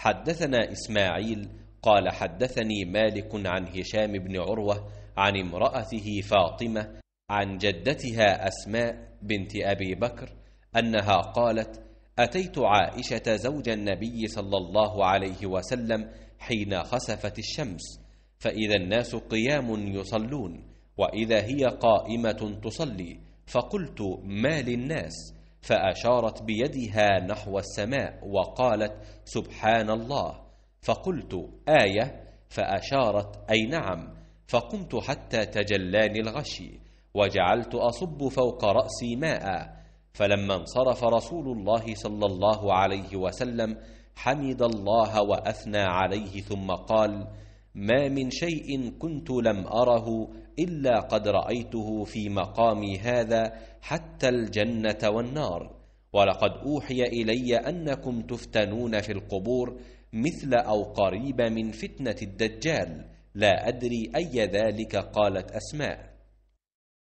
حدثنا إسماعيل قال حدثني مالك عن هشام بن عروة عن امرأته فاطمة عن جدتها أسماء بنت أبي بكر أنها قالت أتيت عائشة زوج النبي صلى الله عليه وسلم حين خسفت الشمس فإذا الناس قيام يصلون وإذا هي قائمة تصلي فقلت ما للناس؟ فأشارت بيدها نحو السماء وقالت سبحان الله فقلت آية فأشارت أي نعم فقمت حتى تجلاني الغشي وجعلت أصب فوق رأسي ماء فلما انصرف رسول الله صلى الله عليه وسلم حمد الله وأثنى عليه ثم قال ما من شيء كنت لم أره إلا قد رأيته في مقامي هذا حتى الجنة والنار ولقد أوحي إلي أنكم تفتنون في القبور مثل أو قريب من فتنة الدجال لا أدري أي ذلك قالت أسماء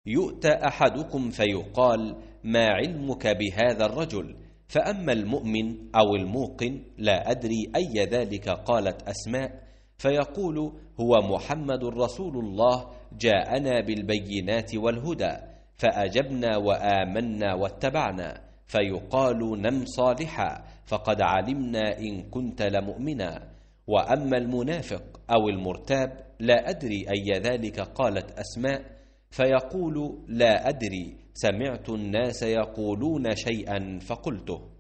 يؤتى أحدكم فيقال ما علمك بهذا الرجل فأما المؤمن أو الموقن لا أدري أي ذلك قالت أسماء فيقول هو محمد رسول الله جاءنا بالبينات والهدى فأجبنا وآمنا واتبعنا فيقال نم صالحا فقد علمنا إن كنت لمؤمنا وأما المنافق أو المرتاب لا أدري أي ذلك قالت أسماء فيقول لا أدري سمعت الناس يقولون شيئا فقلته